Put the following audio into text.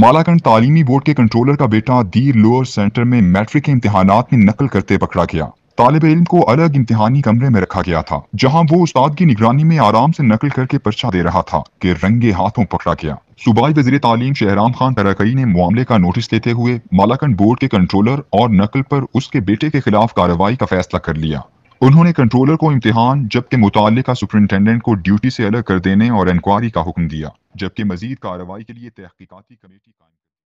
मालाकंड तालीमी बोर्ड के कंट्रोलर का बेटा दीर लोअर सेंटर में मैट्रिक के इम्तहान में नकल करते पकड़ा गया तालब इल्म को अलग इम्तिहानी कमरे में रखा गया था जहां वो उस्ताद की निगरानी में आराम से नकल करके पर्चा दे रहा था कि रंगे हाथों पकड़ा गया सूबाई वजी तालीम शहराम खान तरकई ने मामले का नोटिस देते हुए मालाकंड बोर्ड के कंट्रोलर और नकल पर उसके बेटे के खिलाफ कार्रवाई का फैसला कर लिया उन्होंने कंट्रोलर को इम्तिहान जबकि मुतल सुप्रिंटेंडेंट को ड्यूटी से अलग कर देने और इंक्वायरी का हुक्म दिया जबकि मजीद कार्रवाई के लिए तहकीकती कमेटी कायम